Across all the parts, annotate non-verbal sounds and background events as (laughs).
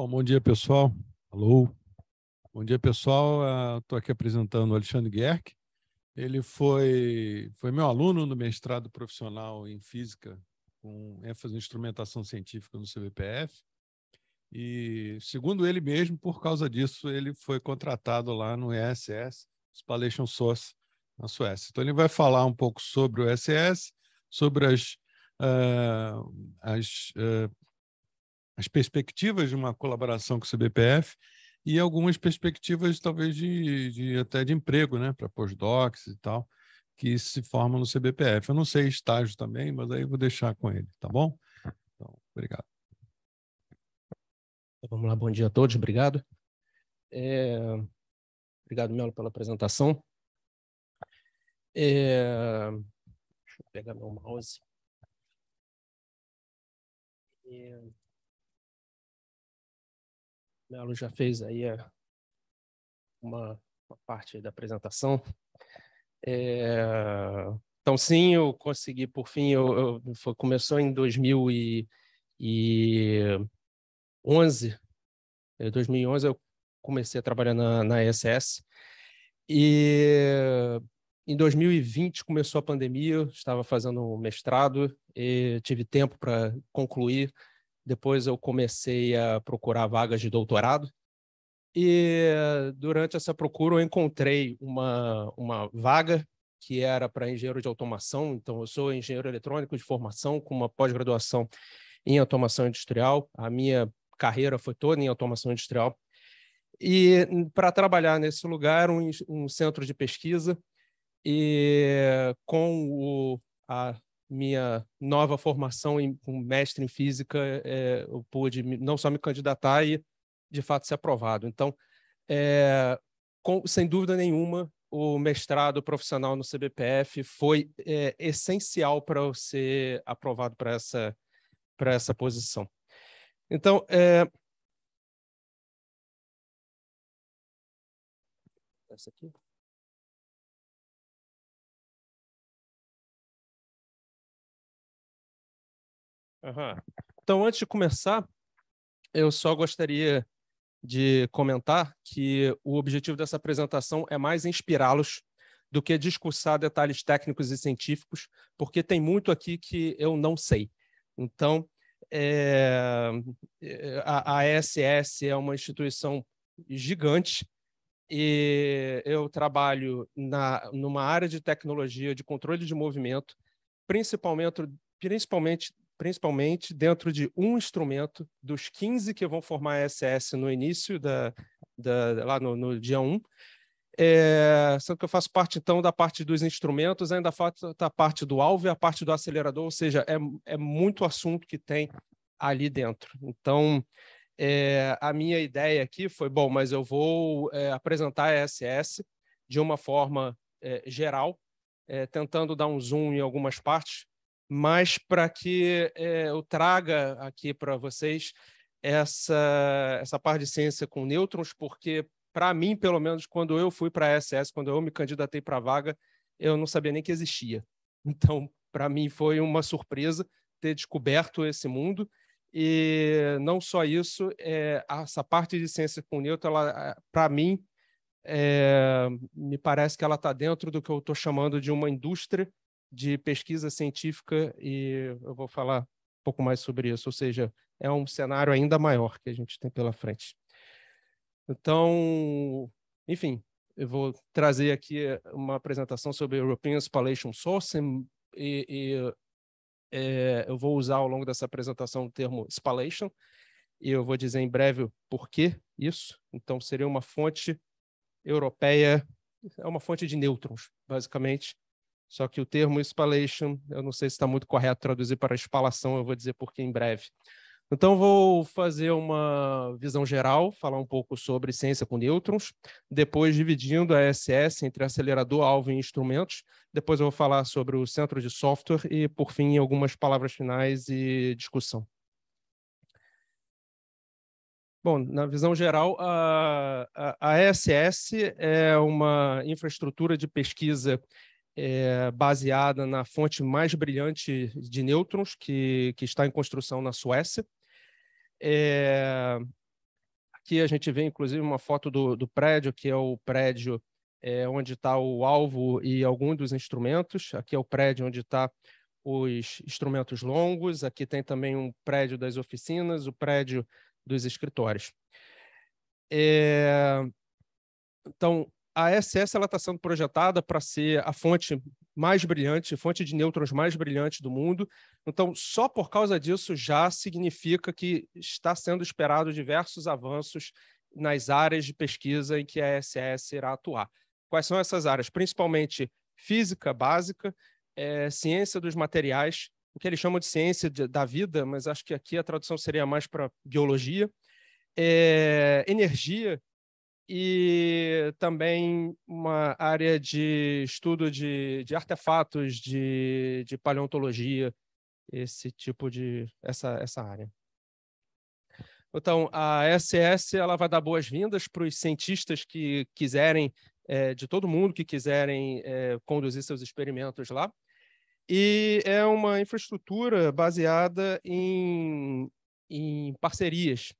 Bom, bom dia, pessoal. Alô. Bom dia, pessoal. Estou ah, aqui apresentando o Alexandre Guerck. Ele foi, foi meu aluno no mestrado profissional em Física, com ênfase em instrumentação científica no CBPF. E, segundo ele mesmo, por causa disso, ele foi contratado lá no ESS, Spallation Source, na Suécia. Então, ele vai falar um pouco sobre o ESS, sobre as, uh, as uh, as perspectivas de uma colaboração com o CBPF e algumas perspectivas, talvez, de, de até de emprego, né? Para postdocs e tal, que se formam no CBPF. Eu não sei estágio também, mas aí vou deixar com ele, tá bom? Então, obrigado. Então, vamos lá, bom dia a todos, obrigado. É... Obrigado, Melo, pela apresentação. É... Deixa eu pegar meu mouse. É... Melo já fez aí é, uma, uma parte da apresentação. É, então, sim, eu consegui, por fim, eu, eu foi, começou em 2011. Em 2011 eu comecei a trabalhar na, na ESS. E em 2020 começou a pandemia, estava fazendo mestrado e tive tempo para concluir depois eu comecei a procurar vagas de doutorado. E durante essa procura eu encontrei uma, uma vaga que era para engenheiro de automação. Então, eu sou engenheiro eletrônico de formação, com uma pós-graduação em automação industrial. A minha carreira foi toda em automação industrial. E para trabalhar nesse lugar, um, um centro de pesquisa, e com o, a minha nova formação em um mestre em física, é, eu pude não só me candidatar e, de fato, ser aprovado. Então, é, com, sem dúvida nenhuma, o mestrado profissional no CBPF foi é, essencial para eu ser aprovado para essa, pra essa posição. Então, é... essa aqui. Uhum. Então, antes de começar, eu só gostaria de comentar que o objetivo dessa apresentação é mais inspirá-los do que discursar detalhes técnicos e científicos, porque tem muito aqui que eu não sei. Então, é, é a, ASS é uma instituição gigante e eu trabalho na, numa área de tecnologia de controle de movimento, principalmente, principalmente principalmente dentro de um instrumento dos 15 que vão formar a SS no início, da, da lá no, no, dia 1. É, sendo que eu faço parte, então, da parte dos instrumentos, ainda falta a parte do alvo e a parte do acelerador, ou seja, é, é muito assunto que tem ali dentro. Então, é, a minha ideia aqui foi, bom, mas eu vou é, apresentar a SS de uma forma é, geral, é, tentando dar um zoom em algumas partes, mas para que é, eu traga aqui para vocês essa, essa parte de ciência com nêutrons, porque, para mim, pelo menos, quando eu fui para a SS, quando eu me candidatei para a vaga, eu não sabia nem que existia. (laughs) Então, para mim, foi uma surpresa ter descoberto esse mundo. E não só isso, é, essa parte de ciência com nêutron, para mim, é, me parece que ela está dentro do que eu estou chamando de uma indústria de pesquisa científica e eu vou falar um pouco mais sobre isso, ou seja, é um cenário ainda maior que a gente tem pela frente. Então, enfim, eu vou trazer aqui uma apresentação sobre European Spallation Source e, e é, eu vou usar ao longo dessa apresentação o termo spallation e eu vou dizer em breve o porquê isso. Então, seria uma fonte europeia, é uma fonte de nêutrons, basicamente, só que o termo spallation, eu não sei se está muito correto traduzir para espalação, eu vou dizer porque em breve. Então, vou fazer uma visão geral, falar um pouco sobre ciência com nêutrons, depois dividindo a ESS entre acelerador, alvo e instrumentos. Depois, eu vou falar sobre o centro de software e, por fim, algumas palavras finais e discussão. Bom, na visão geral, a, a, a ESS é uma infraestrutura de pesquisa é, baseada na fonte mais brilhante de nêutrons que, que está em construção na Suécia. É, aqui a gente vê, inclusive, uma foto do, do prédio, que é o prédio é, onde está o alvo e alguns dos instrumentos. Aqui é o prédio onde está os instrumentos longos. Aqui tem também um prédio das oficinas, o prédio dos escritórios. É... Então, a ESS está sendo projetada para ser a fonte mais brilhante, fonte de nêutrons mais brilhante do mundo. Então, só por causa disso já significa que está sendo esperado diversos avanços nas áreas de pesquisa em que a ESS irá atuar. Quais são essas áreas? Principalmente física básica, é, ciência dos materiais, o que eles chamam de ciência de, da vida, mas acho que aqui a tradução seria mais para biologia, é, energia, e também uma área de estudo de, de artefatos, de, de paleontologia, esse tipo de essa, essa área. Então, a SS ela vai dar boas-vindas para os cientistas que quiserem, é, de todo mundo que quiserem é, conduzir seus experimentos lá. E é uma infraestrutura baseada em, em parcerias.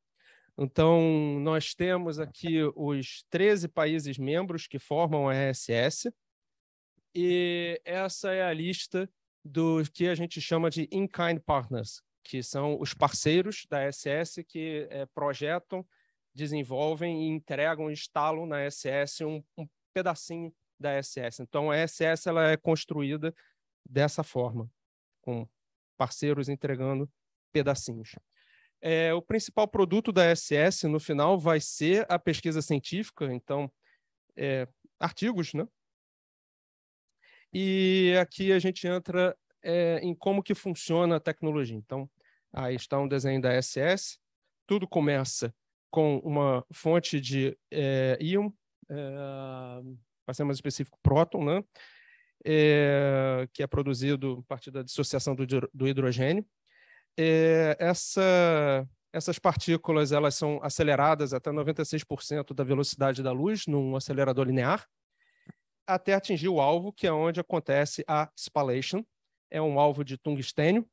Então, nós temos aqui os 13 países membros que formam a ESS, e essa é a lista do que a gente chama de in-kind partners, que são os parceiros da SS que é, projetam, desenvolvem e entregam, instalam na SS um, um, pedacinho da SS. Então, a SS ela é construída dessa forma, com parceiros entregando pedacinhos. É, o principal produto da SS no final vai ser a pesquisa científica, então, é, artigos, né? E aqui a gente entra é, em como que funciona a tecnologia. Então, aí está um desenho da SS. Tudo começa com uma fonte de é, íon, é, para ser mais específico, próton, né? É, que é produzido a partir da dissociação do, do hidrogênio é, essa, essas partículas elas são aceleradas até 96% da velocidade da luz num acelerador linear, até atingir o alvo, que é onde acontece a spallation. É um alvo de tungstênio.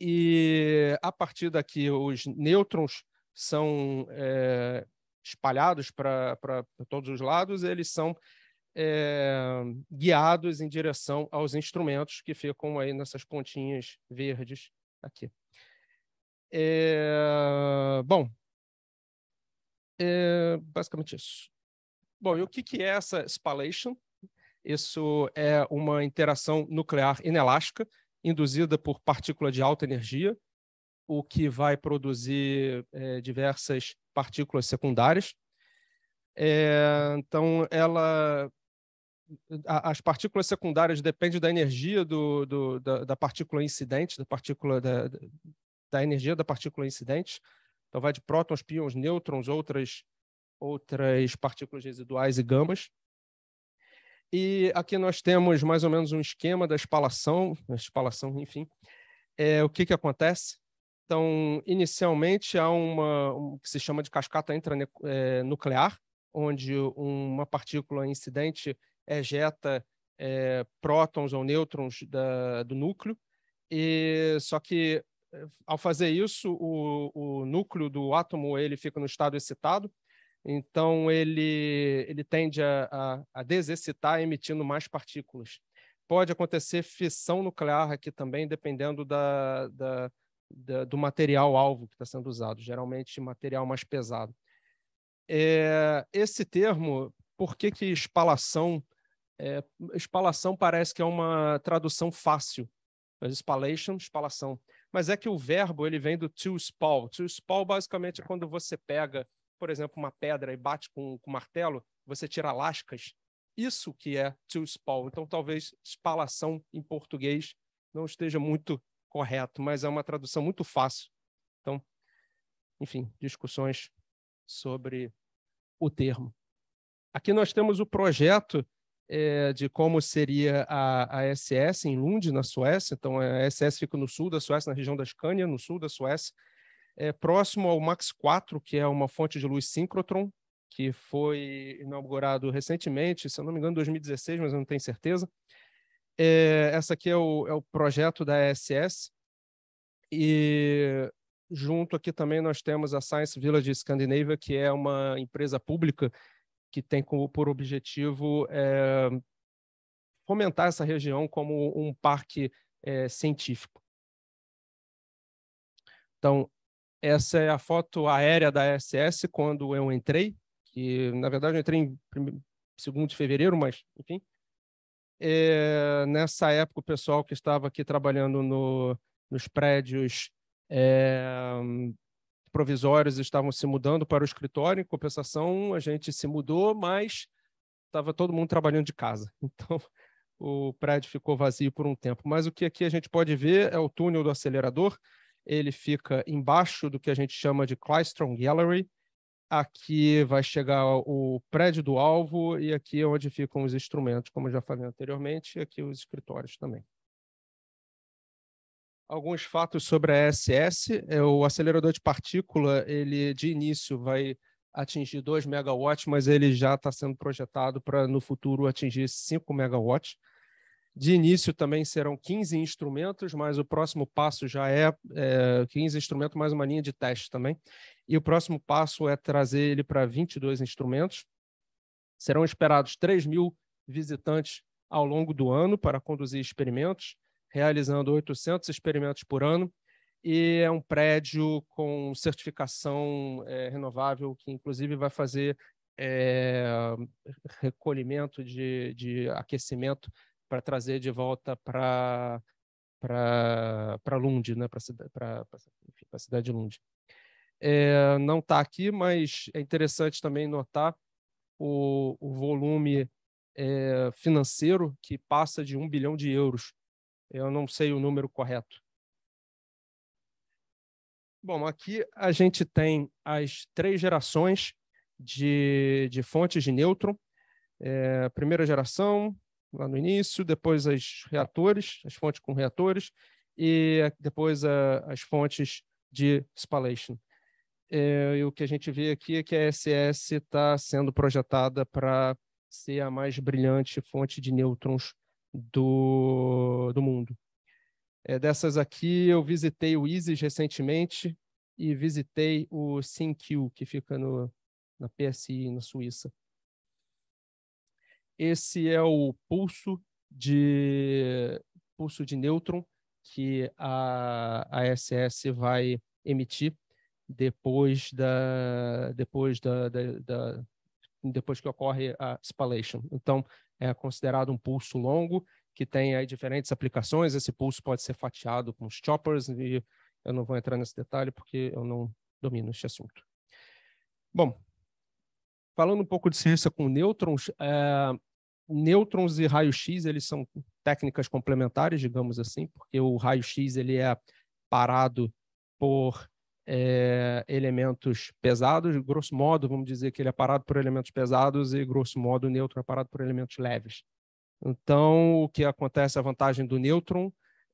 E a partir daqui, os nêutrons são é, espalhados para todos os lados, eles são é, guiados em direção aos instrumentos que ficam aí nessas pontinhas verdes Aqui. É, bom, é basicamente isso. Bom, e o que, que é essa spallation? Isso é uma interação nuclear inelástica induzida por partícula de alta energia, o que vai produzir é, diversas partículas secundárias. É, então, ela as partículas secundárias dependem da energia do, do da, da, partícula incidente, da partícula da, da, energia da partícula incidente. Então vai de prótons, pions, nêutrons, outras outras partículas residuais e gamas. E aqui nós temos mais ou menos um esquema da espalação, espalação, enfim. É, o que, que acontece? Então, inicialmente há uma um, que se chama de cascata intranuclear, é, onde uma partícula incidente ejeta é, é, prótons ou nêutrons da, do núcleo. E só que eh, ao fazer isso, o, o núcleo do átomo ele fica no estado excitado. Então ele ele tende a, a, a desexcitar, emitindo mais partículas. Pode acontecer fissão nuclear aqui também, dependendo da, da, da do material alvo que está sendo usado. Geralmente material mais pesado. É, esse termo, por que que espalação é, espalação parece que é uma tradução fácil. espalation, espalação. Mas é que o verbo ele vem do to spall. To spall basicamente é quando você pega, por exemplo, uma pedra e bate com, o martelo, você tira lascas. Isso que é to spall. Então talvez espalação em português não esteja muito correto, mas é uma tradução muito fácil. Então, enfim, discussões sobre o termo. Aqui nós temos o projeto é, de como seria a, a SS em Lund, na Suécia. Então, a SS fica no sul da Suécia, na região da Escânia, no sul da Suécia, é, próximo ao Max 4, que é uma fonte de luz síncrotron, que foi inaugurado recentemente, se eu não me engano, em 2016, mas eu não tenho certeza. É, essa aqui é o, é o projeto da ESS. E junto aqui também nós temos a Science Village Scandinavia, que é uma empresa pública que tem como, por objetivo é, fomentar essa região como um parque é, científico. Então, essa é a foto aérea da SS quando eu entrei, que na verdade eu entrei em 2 de fevereiro, mas enfim. É, nessa época, o pessoal que estava aqui trabalhando no, nos prédios é, provisórios estavam se mudando para o escritório, em compensação, a gente se mudou, mas estava todo mundo trabalhando de casa. (laughs) Então, o prédio ficou vazio por um tempo. Mas o que aqui a gente pode ver é o túnel do acelerador. Ele fica embaixo do que a gente chama de Clystron Gallery. Aqui vai chegar o prédio do alvo e aqui é onde ficam os instrumentos, como eu já falei anteriormente, e aqui os escritórios também. Alguns fatos sobre a ESS. É, o acelerador de partícula, ele de início vai atingir 2 megawatts, mas ele já está sendo projetado para no futuro atingir 5 megawatts. De início também serão 15 instrumentos, mas o próximo passo já é, é 15 instrumentos mais uma linha de teste também. E o próximo passo é trazer ele para 22 instrumentos. Serão esperados 3 mil visitantes ao longo do ano para conduzir experimentos realizando 800 experimentos por ano, e é um prédio com certificação é, renovável, que inclusive vai fazer é, recolhimento de, de aquecimento para trazer de volta para para Lund, né? para a cidade de Lund. É, não está aqui, mas é interessante também notar o, o volume é, financeiro que passa de um bilhão de euros eu não sei o número correto. Bom, aqui a gente tem as três gerações de, de fontes de nêutron. É, primeira geração, lá no início, depois as reatores, as fontes com reatores, e depois a, as fontes de spallation. É, e o que a gente vê aqui é que a SS está sendo projetada para ser a mais brilhante fonte de nêutrons do, do mundo. É, dessas aqui, eu visitei o ISIS recentemente e visitei o SinQ, que fica no, na PSI, na Suíça. Esse é o pulso de, pulso de nêutron que a, a SS vai emitir depois da depois da, da, da, depois que ocorre a spallation. Então, é considerado um pulso longo, que tem aí diferentes aplicações. Esse pulso pode ser fatiado com os choppers, e eu não vou entrar nesse detalhe porque eu não domino este assunto. Bom, falando um pouco de ciência com nêutrons, é, nêutrons e raio-x eles são técnicas complementares, digamos assim, porque o raio-x ele é parado por é, elementos pesados, grosso modo, vamos dizer que ele é parado por elementos pesados e, grosso modo, o nêutron é parado por elementos leves. Então, o que acontece, a vantagem do nêutron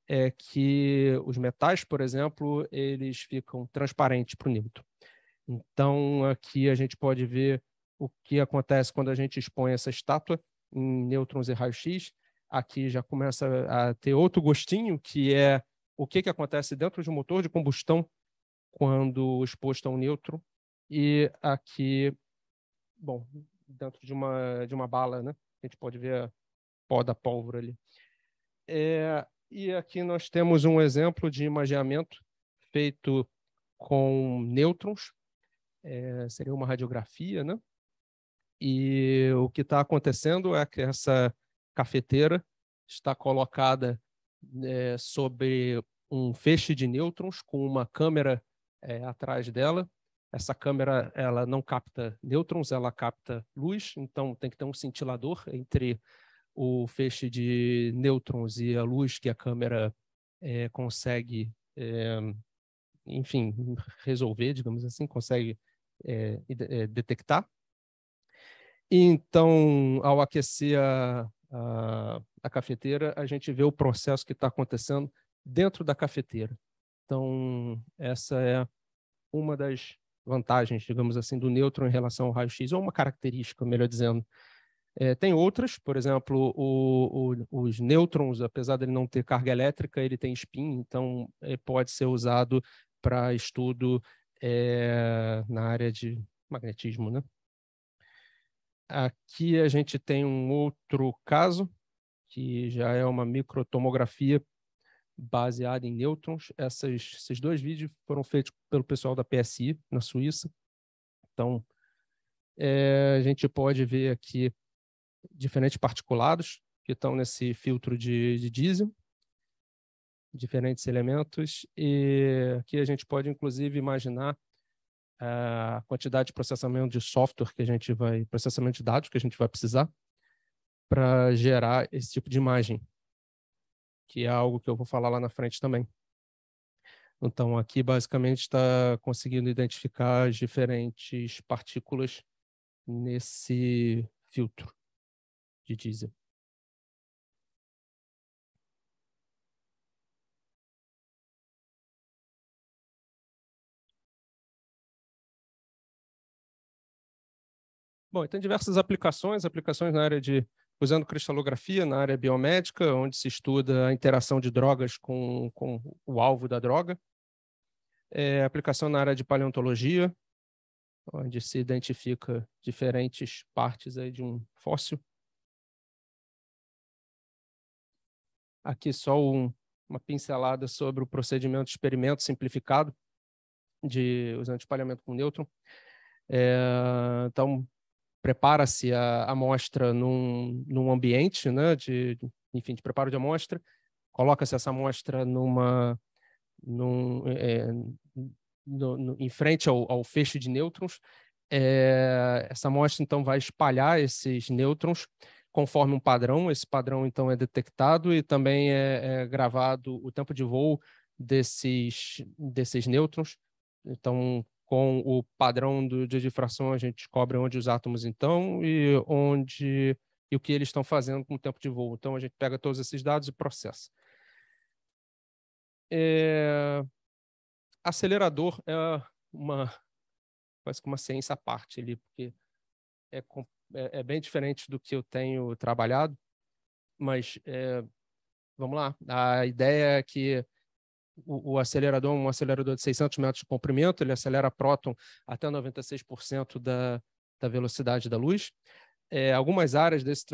é que os metais, por exemplo, eles ficam transparentes para o nêutron. Então, aqui a gente pode ver o que acontece quando a gente expõe essa estátua em nêutrons e raio-x. Aqui já começa a ter outro gostinho, que é o que, que acontece dentro de um motor de combustão quando exposto a é um neutro, e aqui, bom, dentro de uma, de uma bala, né? A gente pode ver pó da pólvora ali. É, e aqui nós temos um exemplo de imageamento feito com nêutrons, é, seria uma radiografia, né? E o que está acontecendo é que essa cafeteira está colocada é, sobre um feixe de nêutrons com uma câmera é, atrás dela. Essa câmera ela não capta nêutrons, ela capta luz, então tem que ter um cintilador entre o feixe de nêutrons e a luz que a câmera é, consegue, é, enfim, resolver, digamos assim, consegue é, é, detectar. Então, ao aquecer a, a, a cafeteira, a gente vê o processo que está acontecendo dentro da cafeteira. Então, essa é uma das vantagens, digamos assim, do nêutron em relação ao raio-x, ou uma característica, melhor dizendo. É, tem outras, por exemplo, o, o, os nêutrons, apesar de ele não ter carga elétrica, ele tem spin, então é, pode ser usado para estudo é, na área de magnetismo. Né? Aqui a gente tem um outro caso, que já é uma microtomografia baseada em nêutrons. Essas, esses dois vídeos foram feitos pelo pessoal da PSI, na Suíça. Então, é, a gente pode ver aqui diferentes particulados que estão nesse filtro de, de diesel, diferentes elementos, e aqui a gente pode, inclusive, imaginar é, a quantidade de processamento de software que a gente vai, processamento de dados que a gente vai precisar para gerar esse tipo de imagem que é algo que eu vou falar lá na frente também. Então, aqui basicamente está conseguindo identificar as diferentes partículas nesse filtro de diesel. Bom, tem então, diversas aplicações, aplicações na área de usando cristalografia na área biomédica, onde se estuda a interação de drogas com, com o alvo da droga, é, aplicação na área de paleontologia, onde se identifica diferentes partes aí de um fóssil. Aqui só um, uma pincelada sobre o procedimento de experimento simplificado de usando espalhamento com nêutron. É, então, prepara-se a amostra num, num ambiente, né, de, enfim, de preparo de amostra, coloca-se essa amostra numa, num, é, no, no, em frente ao, ao, feixe de nêutrons. É, essa amostra, então, vai espalhar esses nêutrons conforme um padrão. Esse padrão, então, é detectado e também é, é gravado o tempo de voo desses, desses nêutrons. Então, com o padrão do, de difração, a gente descobre onde os átomos estão e onde e o que eles estão fazendo com o tempo de voo. Então, a gente pega todos esses dados e processa. É... Acelerador é uma quase que uma ciência à parte ali, porque é, é, é, bem diferente do que eu tenho trabalhado, mas é... vamos lá. A ideia é que o, o, acelerador, um acelerador de 600 metros de comprimento, ele acelera próton até 96% da, da velocidade da luz. É, algumas áreas desse,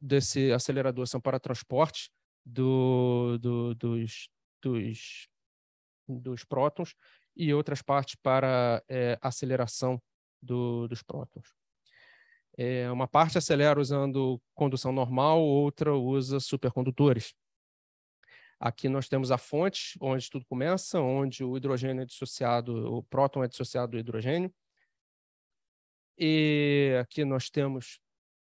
desse acelerador são para transporte do, do, dos, dos, dos prótons e outras partes para é, aceleração do, dos prótons. É, uma parte acelera usando condução normal, outra usa supercondutores. Aqui nós temos a fonte, onde tudo começa, onde o hidrogênio é dissociado, o próton é dissociado do hidrogênio. E aqui nós temos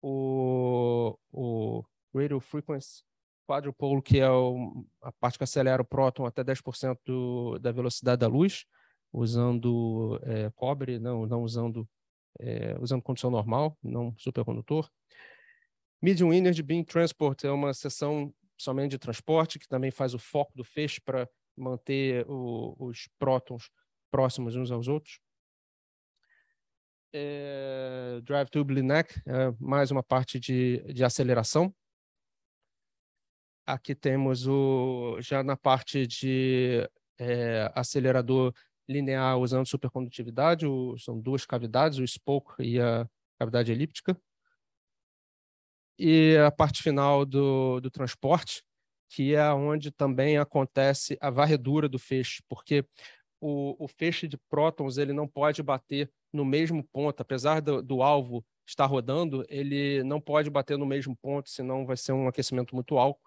o, o radio frequency quadrupolo, que é o, a parte que acelera o próton até 10% do, da velocidade da luz, usando é, cobre, não, não usando, é, usando condição normal, não supercondutor. Medium Energy Beam Transport é uma seção somente de transporte, que também faz o foco do feixe para manter o, os prótons próximos uns aos outros. É, drive tube Linac, é mais uma parte de, de aceleração. Aqui temos o já na parte de é, acelerador linear usando supercondutividade, o, são duas cavidades, o spoke e a cavidade elíptica e a parte final do, do transporte, que é onde também acontece a varredura do feixe, porque o, o feixe de prótons ele não pode bater no mesmo ponto, apesar do, do alvo estar rodando, ele não pode bater no mesmo ponto, senão vai ser um aquecimento muito alto.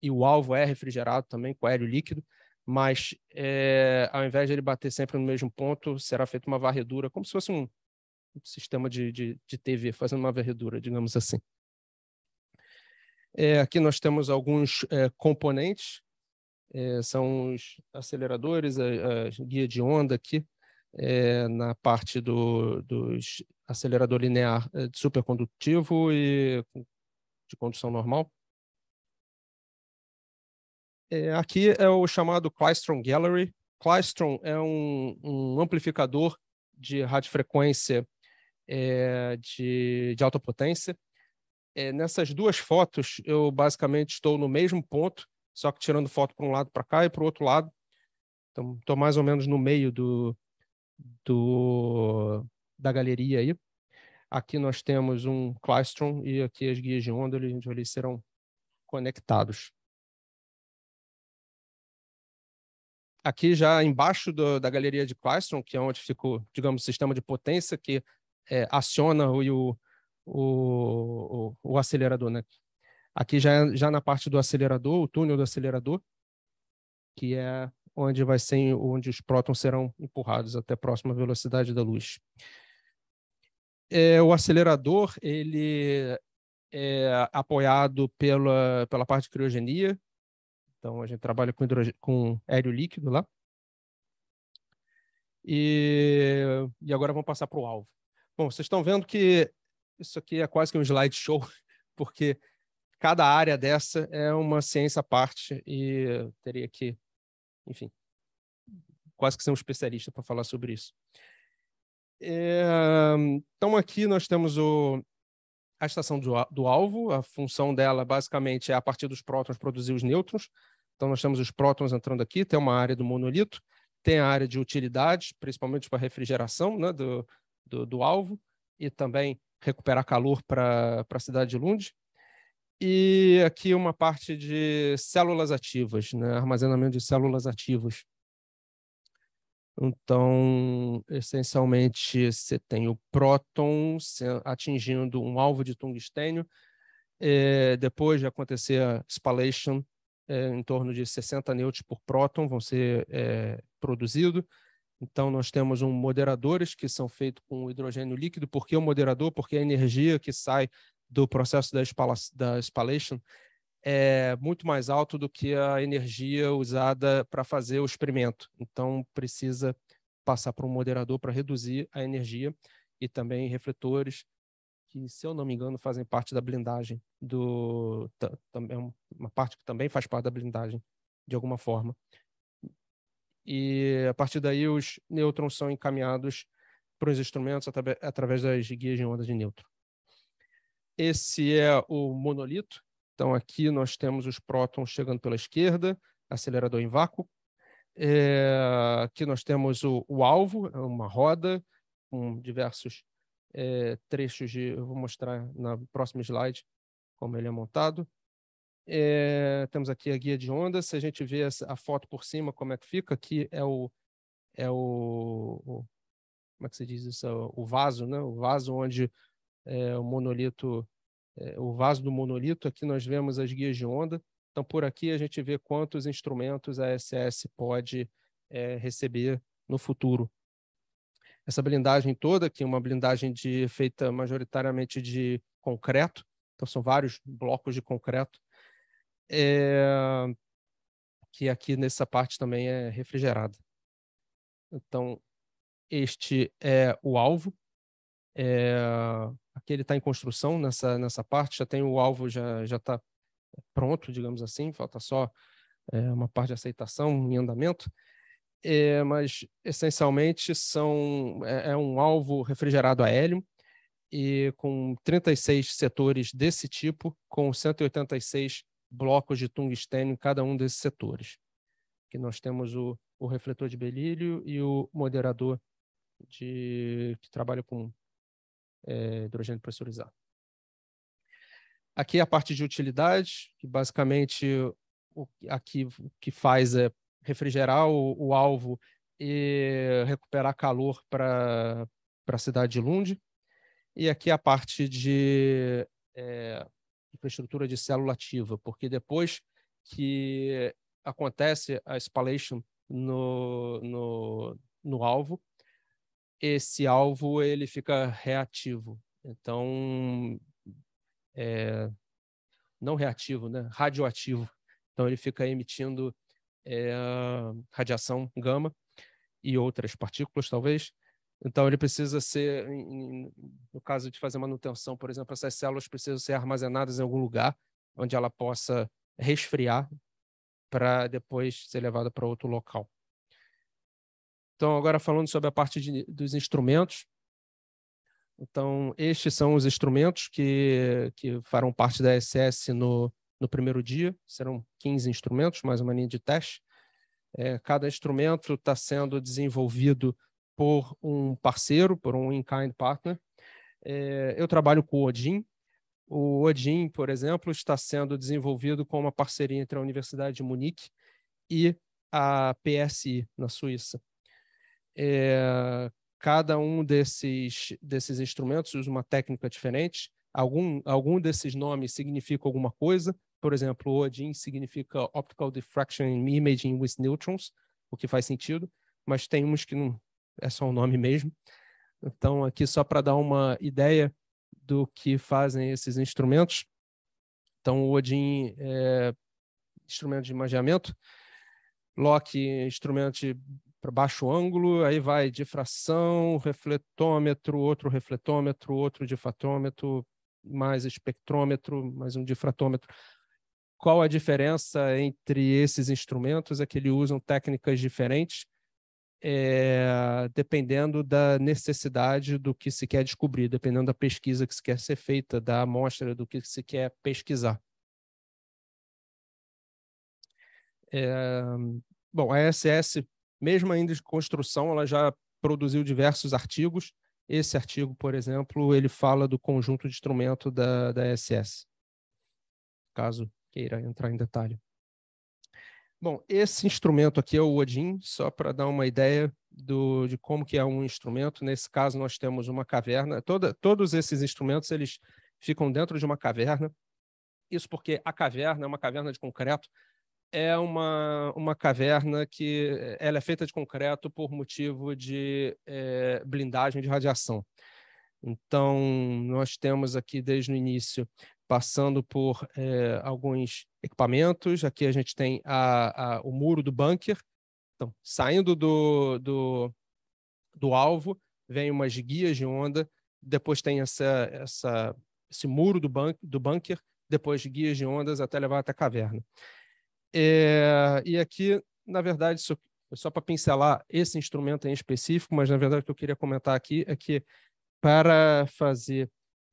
E o alvo é refrigerado também com aéreo líquido, mas é, ao invés de ele bater sempre no mesmo ponto, será feita uma varredura, como se fosse um sistema de, de, de TV fazendo uma varredura, digamos assim. É, aqui nós temos alguns é, componentes, é, são os aceleradores, a, a, guia de onda aqui, é, na parte do dos acelerador linear é, de supercondutivo e de condução normal. É, aqui é o chamado Klystron Gallery. Klystron é um, um amplificador de radiofrequência de, de alta potência é, nessas duas fotos, eu basicamente estou no mesmo ponto, só que tirando foto para um lado para cá e para o outro lado. Então, estou mais ou menos no meio do, do da galeria aí. Aqui nós temos um Classroom e aqui as guias de onda, eles, eles serão conectados. Aqui já embaixo do, da galeria de Classroom, que é onde ficou, digamos, o sistema de potência que é, aciona o, o o, o, o acelerador, né? Aqui já, já na parte do acelerador, o túnel do acelerador, que é onde vai ser onde os prótons serão empurrados até a próxima velocidade da luz. É, o acelerador ele é apoiado pela, pela parte de criogenia, então a gente trabalha com, com aéreo líquido lá. E, e agora vamos passar para o alvo. Bom, vocês estão vendo que isso aqui é quase que um slideshow, (laughs) porque cada área dessa é uma ciência à parte e teria que, enfim, quase que ser um especialista para falar sobre isso. É, então, aqui nós temos o, a estação do, do, alvo, a função dela basicamente é a partir dos prótons produzir os nêutrons. Então, nós temos os prótons entrando aqui, tem uma área do monolito, tem a área de utilidade principalmente para refrigeração né, do, do, do alvo, e também recuperar calor para a cidade de Lund. E aqui uma parte de células ativas, né? armazenamento de células ativas. Então, essencialmente, você tem o próton atingindo um alvo de tungstênio, é, depois de acontecer a spallation, é, em torno de 60 newtons por próton vão ser é, produzidos. Então, nós temos um moderadores que são feitos com hidrogênio líquido. Por que o moderador? Porque a energia que sai do processo da, espala, da espalation é muito mais alto do que a energia usada para fazer o experimento. Então, precisa passar para um moderador para reduzir a energia e também refletores que, se eu não me engano, fazem parte da blindagem do também uma parte que também faz parte da blindagem de alguma forma e a partir daí os nêutrons são encaminhados para os instrumentos através das guias de onda de nêutron. Esse é o monolito. Então aqui nós temos os prótons chegando pela esquerda, acelerador em vácuo. É, aqui nós temos o, o alvo, é uma roda com diversos é, trechos de. Eu vou mostrar na próxima slide como ele é montado. É, temos aqui a guia de ondas. Se a gente vê a foto por cima, como é que fica? Aqui é o, é o, o como é que se diz isso? É o vaso, né? O vaso onde é, o monolito, é, o vaso do monolito. Aqui nós vemos as guias de onda. Então, por aqui a gente vê quantos instrumentos a SS pode receber no futuro. Essa blindagem toda, aqui é uma blindagem de, feita majoritariamente de concreto, então são vários blocos de concreto é, que aqui nessa parte também é refrigerada. Então, este é o alvo. É, aqui ele está em construção nessa, nessa parte, já tem o alvo, já está pronto, digamos assim, falta só é, uma parte de aceitação em andamento. É, mas essencialmente são, é, é, um alvo refrigerado a hélio e com 36 setores desse tipo, com 186 blocos de tungstênio em cada um desses setores. Que nós temos o, o refletor de berílio e o moderador de, que trabalha com é, hidrogênio pressurizado. Aqui é a parte de utilidade, que basicamente o, aqui o que faz é refrigerar o, o alvo e recuperar calor para a cidade de Lund. E aqui é a parte de é, infraestrutura de célula ativa, porque depois que acontece a spallation no, no, no alvo, esse alvo ele fica reativo. Então, é, não reativo, né? radioativo. Então, ele fica emitindo é, radiação gama e outras partículas, talvez, então, ele precisa ser, em, no caso de fazer manutenção, por exemplo, essas células precisam ser armazenadas em algum lugar onde ela possa resfriar para depois ser levada para outro local. Então, agora falando sobre a parte de, dos instrumentos. Então, estes são os instrumentos que, que farão parte da SS no, no primeiro dia. Serão 15 instrumentos, mais uma linha de teste. É, cada instrumento está sendo desenvolvido por um parceiro, por um in-kind partner. É, eu trabalho com o Odin. O Odin, por exemplo, está sendo desenvolvido com uma parceria entre a Universidade de Munique e a PSI, na Suíça. É, cada um desses, desses instrumentos usa uma técnica diferente. Algum, algum desses nomes significa alguma coisa. Por exemplo, o ODIN significa Optical Diffraction Imaging with Neutrons, o que faz sentido, mas tem uns que não, é só um nome mesmo. Então, aqui só para dar uma ideia do que fazem esses instrumentos. Então, o Odin é instrumento de manjamento, Loki, instrumento para baixo ângulo, aí vai difração, refletômetro, outro refletômetro, outro difratômetro, mais espectrômetro, mais um difratômetro. Qual a diferença entre esses instrumentos? É que eles usam técnicas diferentes é, dependendo da necessidade do que se quer descobrir, dependendo da pesquisa que se quer ser feita, da amostra do que se quer pesquisar. É, bom, a ESS, mesmo ainda de construção, ela já produziu diversos artigos. Esse artigo, por exemplo, ele fala do conjunto de instrumento da, da ESS, caso queira entrar em detalhe. Bom, esse instrumento aqui é o Odin, só para dar uma ideia do, de como que é um instrumento. Nesse caso, nós temos uma caverna. Toda, todos esses instrumentos eles ficam dentro de uma caverna. Isso porque a caverna é uma caverna de concreto. É uma, uma caverna que eh, ela é feita de concreto por motivo de é, blindagem de radiação. Então, nós temos aqui desde o início passando por é, alguns equipamentos. Aqui a gente tem a, a, o muro do bunker. Então, saindo do, do, do, alvo, vem umas guias de onda, depois tem essa, essa, esse muro do, do bunker, depois guias de ondas até levar até a caverna. É, e aqui, na verdade, isso, só para pincelar esse instrumento em específico, mas na verdade o que eu queria comentar aqui é que para fazer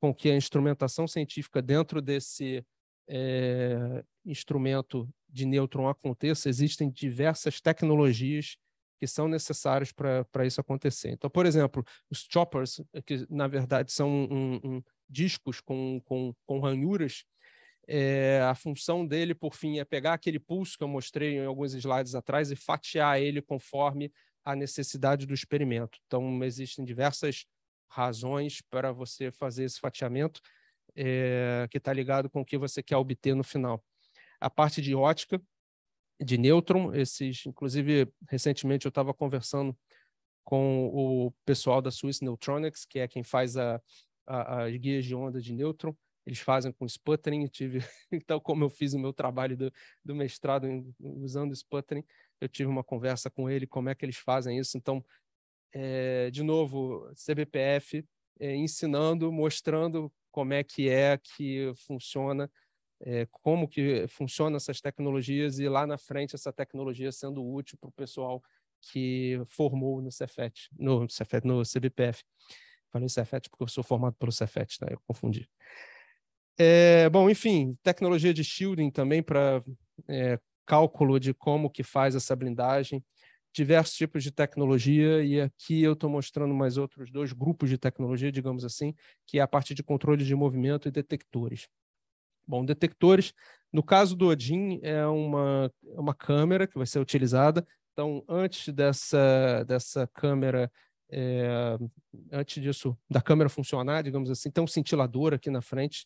com que a instrumentação científica dentro desse é, instrumento de nêutron aconteça, existem diversas tecnologias que são necessárias para isso acontecer. Então, por exemplo, os choppers, eh, que na verdade são um, um, discos com, com, com ranhuras, é, a função dele, por fim, é pegar aquele pulso que eu mostrei em alguns slides atrás e fatiar ele conforme a necessidade do experimento. Então, existem diversas razões para você fazer esse fatiamento é, que está ligado com o que você quer obter no final. A parte de ótica, de nêutron, esses, inclusive, recentemente eu estava conversando com o pessoal da Swiss Neutronics, que é quem faz a, a, as guias de onda de nêutron, eles fazem com sputtering, tive, (laughs) então como eu fiz o meu trabalho do, do mestrado em, usando sputtering, eu tive uma conversa com ele, como é que eles fazem isso, então é, de novo, CBPF, é, eh, ensinando, mostrando como é que é que funciona, é, como que funcionam essas tecnologias e lá na frente essa tecnologia sendo útil para o pessoal que formou no Cefet, no Cefet, no CBPF. Falei Cefet porque eu sou formado pelo Cefet, tá? Eu confundi. É, bom, enfim, tecnologia de shielding também para é, cálculo de como que faz essa blindagem diversos tipos de tecnologia, e aqui eu estou mostrando mais outros dois grupos de tecnologia, digamos assim, que é a parte de controle de movimento e detectores. Bom, detectores, no caso do Odin, é uma, é uma câmera que vai ser utilizada. Então, antes dessa, dessa câmera, é, antes disso, da câmera funcionar, digamos assim, tem um cintilador aqui na frente,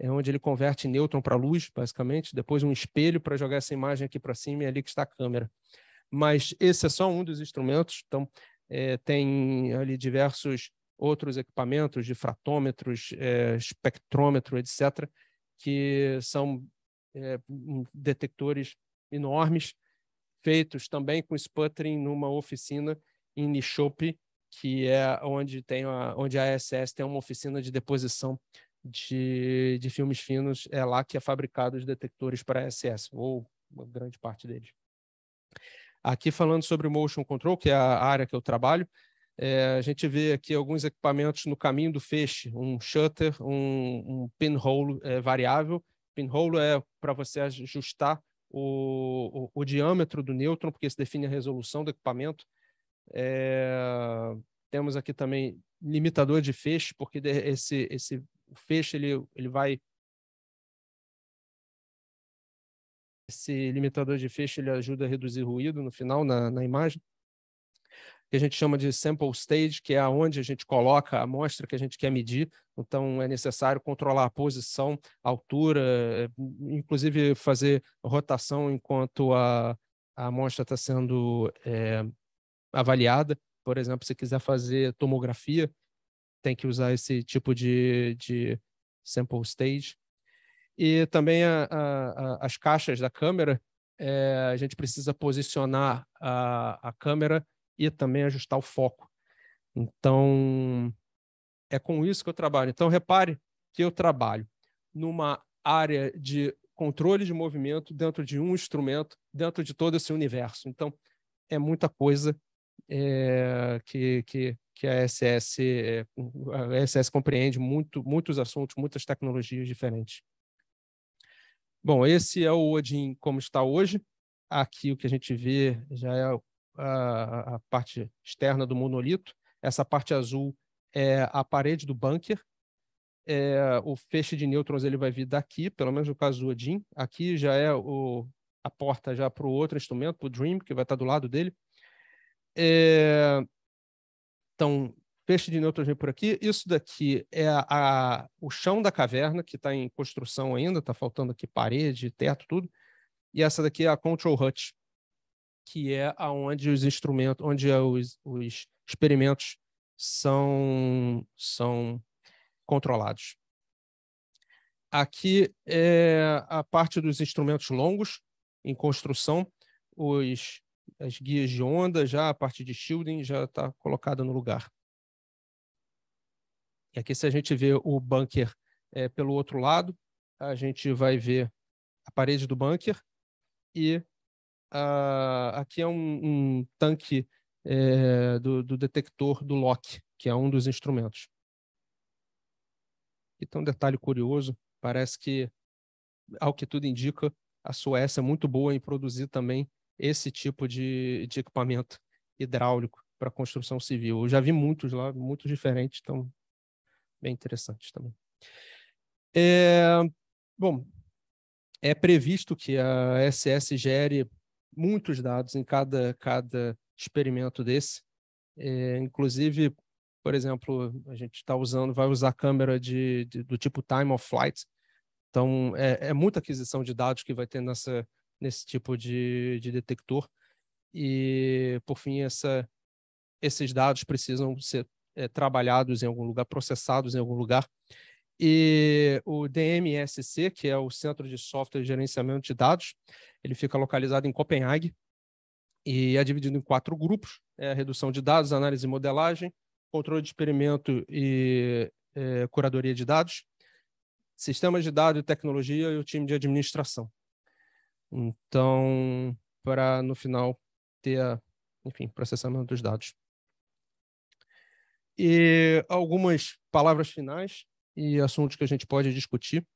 é onde ele converte nêutron para luz, basicamente, depois um espelho para jogar essa imagem aqui para cima e é ali que está a câmera mas esse é só um dos instrumentos. Então, é, tem ali diversos outros equipamentos, difratômetros, é, espectrômetro, etc., que são é, detectores enormes, feitos também com sputtering numa oficina em Nishope, que é onde, tem a, onde a ISS tem uma oficina de deposição de, de filmes finos, é lá que é fabricado os detectores para a ISS, ou grande parte deles. Aqui falando sobre motion control, que é a área que eu trabalho, é, a gente vê aqui alguns equipamentos no caminho do feixe, um shutter, um, um pinhole é, variável. Pinhole é para você ajustar o, o, o, diâmetro do nêutron, porque isso define a resolução do equipamento. É, temos aqui também limitador de feixe, porque esse, esse feixe ele, ele vai Esse limitador de feixe ele ajuda a reduzir ruído no final, na, na imagem que a gente chama de sample stage, que é onde a gente coloca a amostra que a gente quer medir. Então, é necessário controlar a posição, a altura, inclusive fazer rotação enquanto a, a amostra está sendo é, avaliada. Por exemplo, se quiser fazer tomografia, tem que usar esse tipo de, de sample stage. E também a, a, as caixas da câmera, é, a gente precisa posicionar a, a câmera e também ajustar o foco. Então, é com isso que eu trabalho. Então, repare que eu trabalho numa área de controle de movimento dentro de um instrumento, dentro de todo esse universo. Então, é muita coisa é, que, que, que a SS, eh, a SS compreende, muito, muitos assuntos, muitas tecnologias diferentes. Bom, esse é o Odin como está hoje. Aqui o que a gente vê já é a, a parte externa do monolito. Essa parte azul é a parede do bunker. É, o feixe de nêutrons ele vai vir daqui, pelo menos no caso do Odin. Aqui já é o, a porta já para o outro instrumento, o Dream, que vai estar do lado dele. É, então, peixe de nêutrons vem por aqui. Isso daqui é a, o chão da caverna, que está em construção ainda, está faltando aqui parede, teto, tudo. E essa daqui é a control hut, que é onde os instrumentos, onde é os, os experimentos são, são controlados. Aqui é a parte dos instrumentos longos em construção, os, as guias de onda, já a parte de shielding já está colocada no lugar. E aqui, se a gente vê o bunker é, pelo outro lado, a gente vai ver a parede do bunker e uh, aqui é um, um tanque é, do, do, detector do lock, que é um dos instrumentos. E tem um detalhe curioso, parece que, ao que tudo indica, a Suécia é muito boa em produzir também esse tipo de, de equipamento hidráulico para construção civil. Eu já vi muitos lá, muitos diferentes, então bem interessante também. É, bom, é previsto que a SS gere muitos dados em cada, cada experimento desse. É, inclusive, por exemplo, a gente está usando, vai usar câmera de, de, do tipo time of flight. Então, é, é muita aquisição de dados que vai ter nessa, nesse tipo de, de detector. E, por fim, essa, esses dados precisam ser é, trabalhados em algum lugar, processados em algum lugar. E o DMSC, que é o Centro de Software de Gerenciamento de Dados, ele fica localizado em Copenhague e é dividido em quatro grupos: é, redução de dados, análise e modelagem, controle de experimento e é, curadoria de dados, sistemas de dados e tecnologia e o time de administração. Então, para no final ter, enfim, processamento dos dados. E algumas palavras finais e assuntos que a gente pode discutir.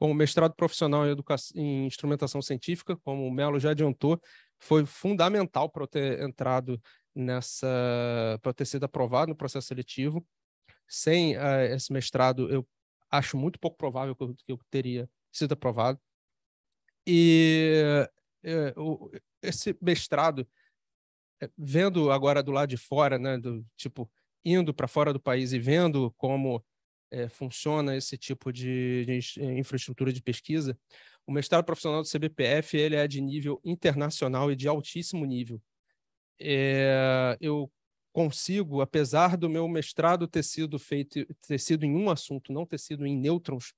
Bom, mestrado profissional em, em instrumentação científica, como o Melo já adiantou, foi fundamental para eu ter entrado nessa, para eu ter sido aprovado no processo seletivo. Sem uh, esse mestrado, eu acho muito pouco provável que eu, que eu teria sido aprovado. E uh, esse mestrado, eh, vendo agora do lado de fora, né, do tipo, indo para fora do país e vendo como é, funciona esse tipo de, de eh, infraestrutura de pesquisa, o mestrado profissional do CBPF ele é de nível internacional e de altíssimo nível. É, eu consigo, apesar do meu mestrado ter sido feito, ter sido em um assunto, não ter sido em nêutrons,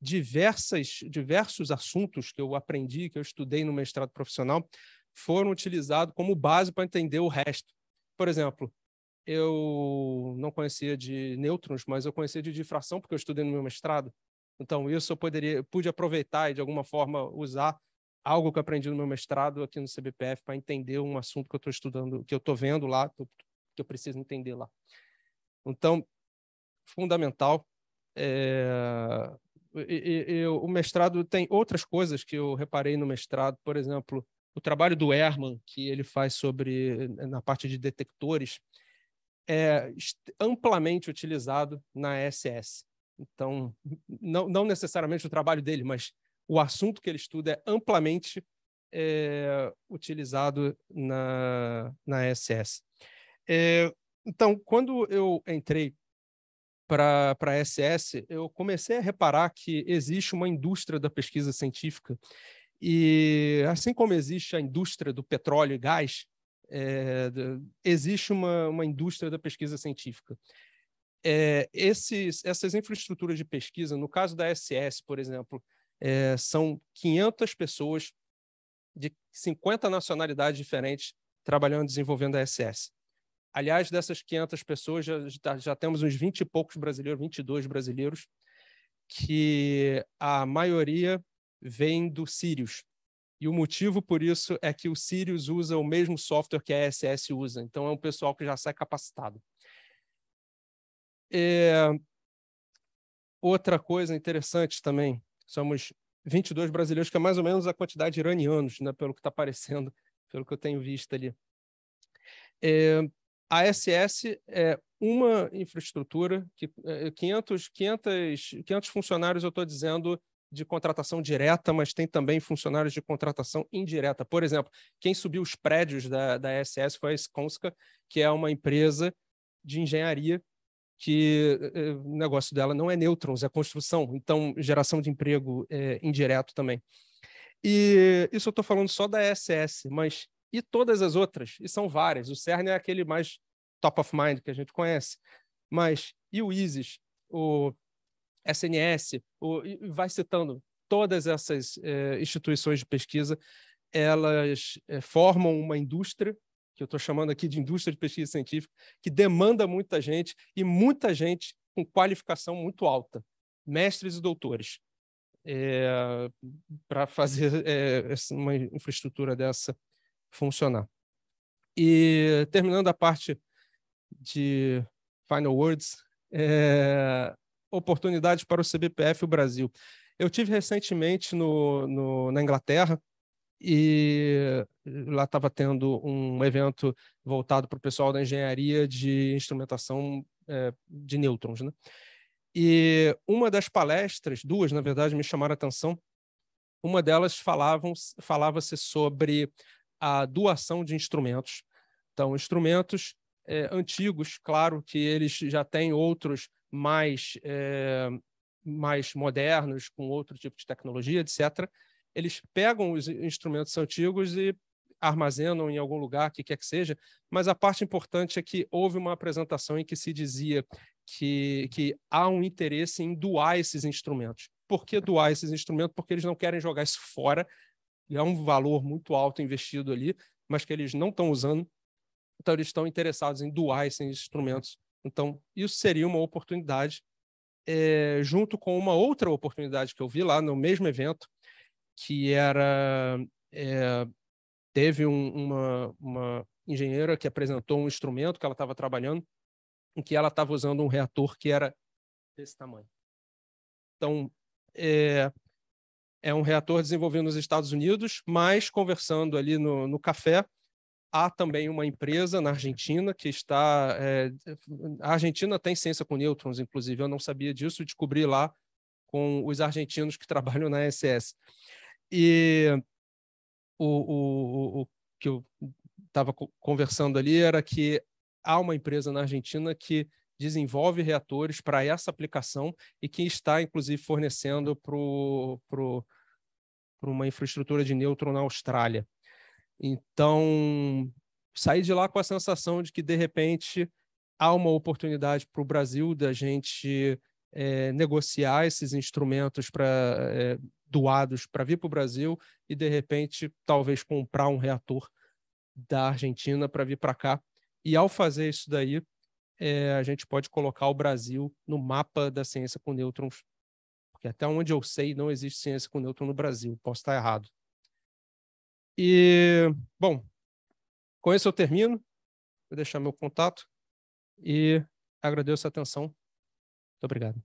diversas, diversos assuntos que eu aprendi, que eu estudei no mestrado profissional, foram utilizados como base para entender o resto. Por exemplo, eu não conhecia de nêutrons, mas eu conhecia de difração porque eu estudei no meu mestrado. Então, isso eu poderia, pude aproveitar e, de alguma forma, usar algo que eu aprendi no meu mestrado aqui no CBPF para entender um assunto que eu estou estudando, que eu estou vendo lá, que eu preciso entender lá. Então, fundamental. É... o mestrado tem outras coisas que eu reparei no mestrado, por exemplo, o trabalho do Herman, que ele faz sobre na parte de detectores, é amplamente utilizado na SS. Então, (laughs) não, não, necessariamente o trabalho dele, mas o assunto que ele estuda é amplamente é, utilizado na, na SS. É, então, quando eu entrei para a SS, eu comecei a reparar que existe uma indústria da pesquisa científica. E assim como existe a indústria do petróleo e gás, é, existe uma, uma indústria da pesquisa científica. É, esses, essas infraestruturas de pesquisa, no caso da SS, por exemplo, é, são 500 pessoas de 50 nacionalidades diferentes trabalhando desenvolvendo a SS. Aliás, dessas 500 pessoas, já, já temos uns 20 e poucos brasileiros, 22 brasileiros, que a maioria vem do Sirius, e o motivo por isso é que o Sirius usa o mesmo software que a SS usa. Então, é um pessoal que já sai capacitado. É... Outra coisa interessante também, somos 22 brasileiros, que é mais ou menos a quantidade de iranianos, né, pelo que está aparecendo, pelo que eu tenho visto ali. É... A SS é uma infraestrutura que 500, 500, 500 funcionários, eu estou dizendo, de contratação direta, mas tem também funcionários de contratação indireta. Por exemplo, quem subiu os prédios da, da SS foi a Skonska, que é uma empresa de engenharia que eh, eh, o negócio dela não é nêutrons, é construção, então geração de emprego é, indireto também. E isso eu estou falando só da SS, mas e todas as outras? E são várias. O CERN é aquele mais top of mind que a gente conhece. Mas e o ISIS, o SNS, vai citando todas essas é, instituições de pesquisa, elas é, formam uma indústria, que eu estou chamando aqui de indústria de pesquisa científica, que demanda muita gente e muita gente com qualificação muito alta, mestres e doutores. É, para fazer é, uma infraestrutura dessa funcionar. E terminando a parte de final words, é, oportunidades para o CBPF o Brasil. Eu tive recentemente no, no na Inglaterra e lá estava tendo um evento voltado para o pessoal da engenharia de instrumentação é, de nêutrons, né? E uma das palestras, duas na verdade, me chamaram a atenção. Uma delas falavam, falava-se sobre a doação de instrumentos. Então, instrumentos é, antigos, claro que eles já têm outros mais, é, mais modernos, com outro tipo de tecnologia, etc., eles pegam os instrumentos antigos e armazenam em algum lugar, que quer que seja, mas a parte importante é que houve uma apresentação em que se dizia que, que há um interesse em doar esses instrumentos. Por que doar esses instrumentos? Porque eles não querem jogar isso fora, e é um valor muito alto investido ali, mas que eles não estão usando, então eles estão interessados em doar esses instrumentos então, isso seria uma oportunidade, é, junto com uma outra oportunidade que eu vi lá no mesmo evento, que era. É, teve um, uma, uma engenheira que apresentou um instrumento que ela estava trabalhando, em que ela estava usando um reator que era desse tamanho. Então, é, é um reator desenvolvido nos Estados Unidos, mas conversando ali no, no café, Há também uma empresa na Argentina que está. É, a Argentina tem ciência com nêutrons, inclusive, eu não sabia disso, descobri lá com os argentinos que (laughs) trabalham na SS. E o, o, o, que eu estava conversando ali era que há uma empresa na Argentina que desenvolve reatores para essa aplicação e que está, inclusive, fornecendo para uma infraestrutura de nêutron na Austrália. Então, saí de lá com a sensação de que, de repente, há uma oportunidade para o Brasil da gente é, negociar esses instrumentos para é, doados para vir para o Brasil e, de repente, talvez comprar um reator da Argentina para vir para cá. E, ao fazer isso daí, é, a gente pode colocar o Brasil no mapa da ciência com nêutrons, porque até onde eu sei não existe ciência com nêutron no Brasil, posso estar errado. E, bom, com isso eu termino, vou deixar meu contato e agradeço a atenção. Muito obrigado.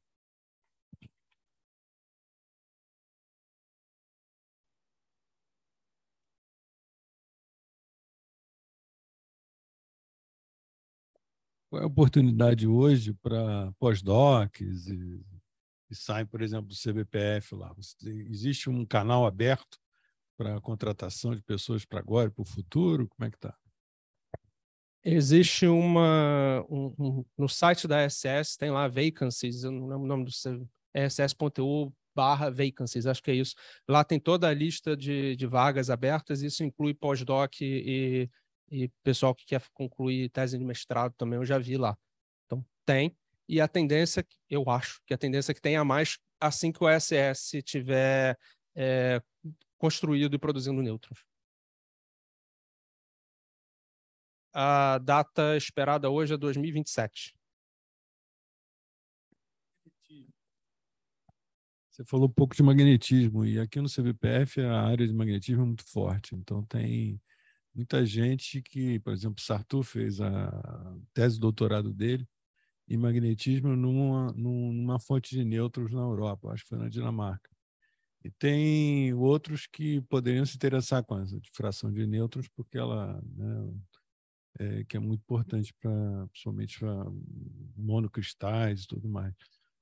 Qual é a oportunidade hoje para pós-docs e, e por exemplo, do CBPF lá? Existe um canal aberto para a contratação de pessoas para agora, e para o futuro? Como é que está? Existe uma. Um, um, no site da SS tem lá vacancies, eu não lembro o nome do é ss.eu barra vacancies, acho que é isso. Lá tem toda a lista de, de vagas abertas, isso inclui pós-doc e, e pessoal que quer concluir tese de mestrado também, eu já vi lá. Então, tem. E a tendência, eu acho que a tendência é que tenha mais assim que o SS tiver é, construído e produzindo nêutrons. A data esperada hoje é 2027. Você falou um pouco de magnetismo, e aqui no CBPF a área de magnetismo é muito forte. Então, tem muita gente que, por exemplo, Sartu fez a tese de doutorado dele em magnetismo numa, numa fonte de nêutrons na Europa, acho que foi na Dinamarca. E tem outros que poderiam se interessar com a difração de nêutrons, porque ela né, é, que é muito importante para principalmente para monocristais e tudo mais.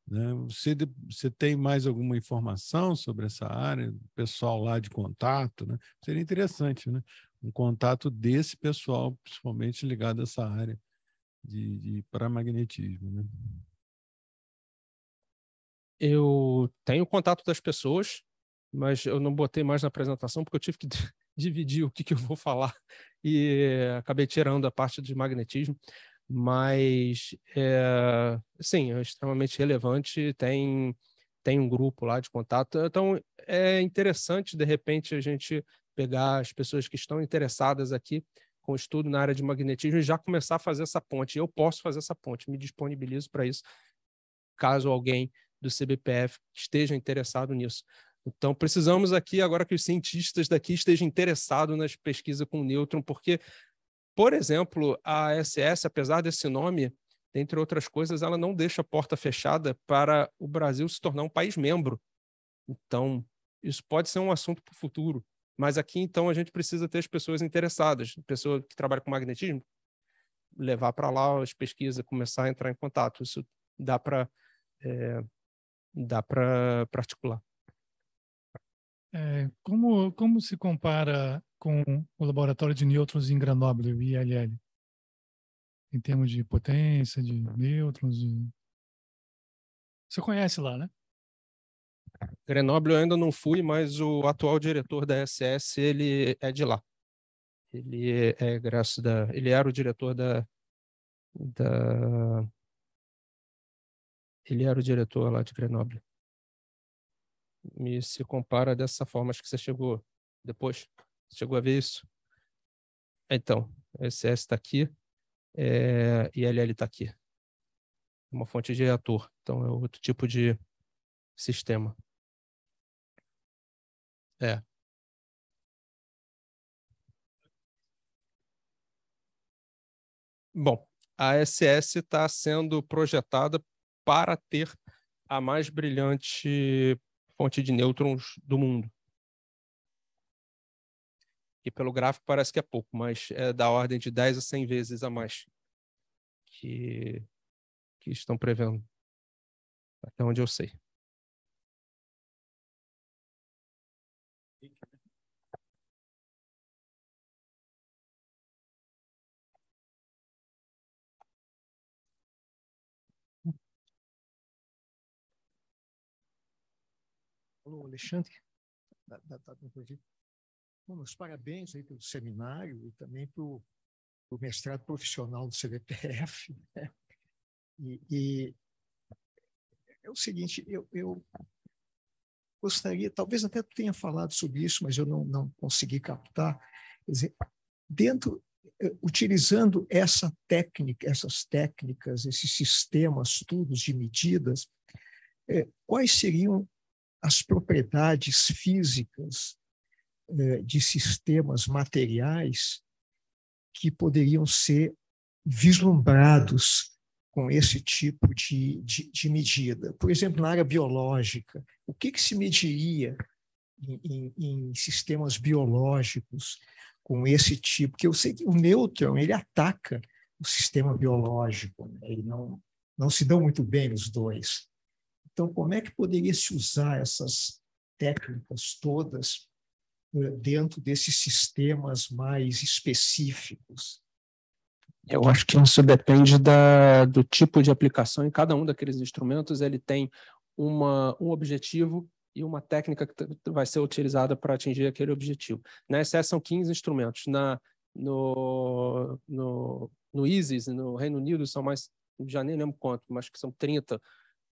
Né? Você, você tem mais alguma informação sobre essa área, pessoal lá de contato? Né? Seria interessante, né? Um contato desse pessoal, principalmente ligado a essa área de, de paramagnetismo. Né? Eu tenho contato das pessoas, mas eu não botei mais na apresentação porque eu tive que (laughs) dividir o que, que eu vou falar e acabei tirando a parte de magnetismo. Mas, é, sim, é extremamente relevante, tem, tem um grupo lá de contato. Então, é interessante, de repente, a gente pegar as pessoas que estão interessadas aqui com estudo na área de magnetismo e já começar a fazer essa ponte. Eu posso fazer essa ponte, me disponibilizo para isso, caso alguém do CBPF esteja interessado nisso. Então, precisamos aqui agora que os cientistas daqui estejam interessados nas pesquisas com nêutron, porque, por exemplo, a SS, apesar desse nome, dentre outras coisas, ela não deixa a porta fechada para o Brasil se tornar um país membro. Então, isso pode ser um assunto para o futuro. Mas aqui, então, a gente precisa ter as pessoas interessadas, pessoa que trabalha com magnetismo, levar para lá as pesquisas, começar a entrar em contato. Isso dá para é, dá para articular. É, como, como se compara com o laboratório de nêutrons em Grenoble, o ILL? Em termos de potência, de nêutrons? De... Você conhece lá, né? Grenoble eu ainda não fui, mas o atual diretor da SS, ele é de lá. Ele é graças da, ele era o diretor da, da ele era o diretor lá de Grenoble me se compara dessa forma. Acho que você chegou depois, chegou a ver isso? Então, o SS está aqui é, e LL está aqui. Uma fonte de reator, então é outro tipo de sistema. É. Bom, a SS está sendo projetada para ter a mais brilhante fonte de nêutrons do mundo. E pelo gráfico parece que é pouco, mas é da ordem de 10 a 100 vezes a mais que, que estão prevendo, até onde eu sei. Alô, Alexandre, da, da, da Bom, meus parabéns aí pelo seminário e também pelo, pelo mestrado profissional do CVPF. (laughs) Né? E, e, é o seguinte, eu, eu, gostaria, talvez até tenha falado sobre isso, mas eu não, não consegui captar. Quer dizer, dentro, eh, utilizando essa técnica, essas técnicas, esses sistemas, todos de medidas, eh, quais seriam as propriedades físicas eh, de sistemas materiais que poderiam ser vislumbrados com esse tipo de, de, de medida. Por exemplo, na área biológica, o que, que se mediria em, em, em, sistemas biológicos com esse tipo? Que eu sei que o nêutron ele ataca o sistema biológico, né? ele não, não se dão muito bem os dois. Então, como é que poderia se usar essas técnicas todas eh, dentro desses sistemas mais específicos? Eu acho que isso depende da, do tipo de aplicação. Em cada um daqueles instrumentos, ele tem uma, um objetivo e uma técnica que vai ser utilizada para atingir aquele objetivo. Na ESSE são 15 instrumentos. Na, no, no, no ISIS, no Reino Unido, são mais, já nem lembro quanto, mas que são 30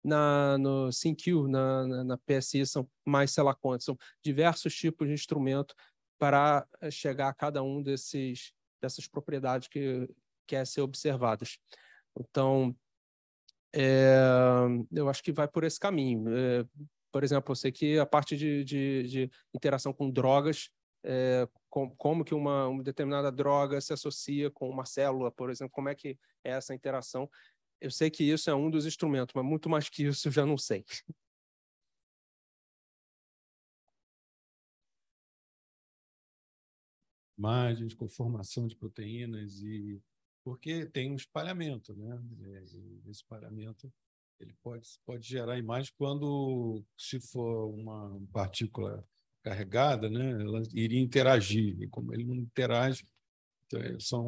na, no SyncQ, na, na, na PSI, são mais, sei lá quantos, são diversos tipos de instrumento para eh, chegar a cada um desses dessas propriedades que quer ser observadas. Então, é, eu acho que vai por esse caminho. É, por exemplo, eu sei que a parte de, de, de interação com drogas, com, como que uma, uma, determinada droga se associa com uma célula, por exemplo, como é que é essa interação, eu sei que isso é um dos instrumentos, mas muito mais que isso eu já não sei. Imagens conformação de proteínas e porque tem um espalhamento, né? É, esse espalhamento ele pode pode gerar imagens quando se for uma partícula carregada, né? Ela iria interagir e como ele não interage, então, é, são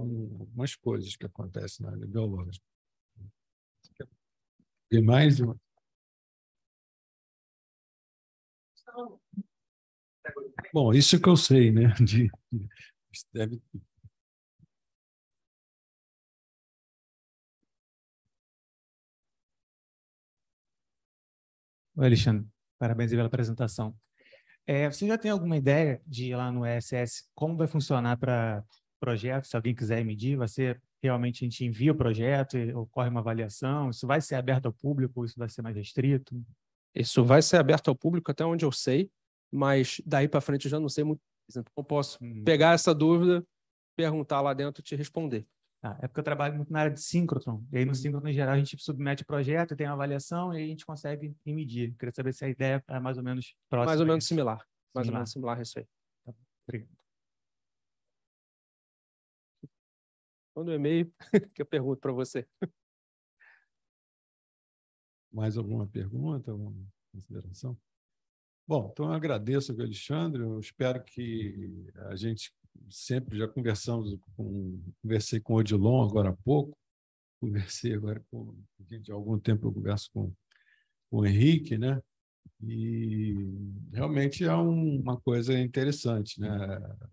umas coisas que acontecem na área biológica. Tem mais uma? Bom, isso que eu sei, né? (laughs) De, deve... Oi, Alexandre. Parabéns pela apresentação. É, você já tem alguma ideia de lá no ESS como vai funcionar para projetos? Se alguém quiser medir, vai ser realmente a gente envia o projeto, ocorre uma avaliação? Isso vai ser aberto ao público? Isso vai ser mais restrito? Isso vai ser aberto ao público até onde eu sei, mas daí para frente eu já não sei muito. Então, eu posso uhum. pegar essa dúvida, perguntar lá dentro e te responder. Ah, é porque eu trabalho muito na área de síncrotron. E aí, no uhum. síncrotron, em geral, a gente submete o projeto, tem uma avaliação e aí a gente consegue medir. Queria saber se a ideia é mais ou menos próxima. Mais ou menos similar. Mais ou menos similar a isso aí. Tá Obrigado. Manda um e-mail (laughs) que eu pergunto para você. Mais alguma pergunta, alguma consideração? Bom, então eu agradeço ao Alexandre. Eu espero que a gente sempre já conversamos com, conversei com o Odilon agora há pouco, conversei agora com de algum tempo eu converso com, com o Henrique, né? E realmente é um, uma coisa interessante, né?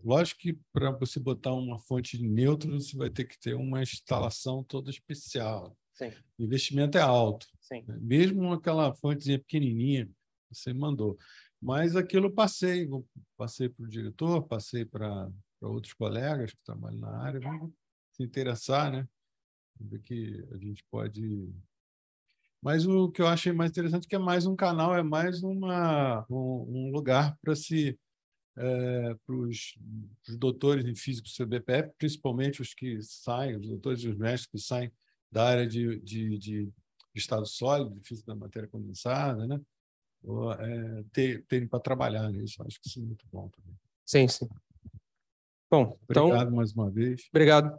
Lógico que para você botar uma fonte neutra, você vai ter que ter uma instalação toda especial. Sim. O investimento é alto. Sim. Né? Mesmo aquela fontezinha pequenininha que você mandou. Mas aquilo eu passei, passei para o diretor, passei para outros colegas que trabalham na área, vamos se interessar, né? Ver que a gente pode mas o que eu achei mais interessante é que é mais um canal, é mais uma, um, um lugar para se é, para os doutores em física do CBPF, principalmente os que saem, os doutores e os mestres que saem da área de, de, de estado sólido, de física da matéria condensada, né? Ou, é, ter, terem para trabalhar nisso. Acho que isso é muito bom também. Sim, sim. Bom, então obrigado então, mais uma vez. Obrigado.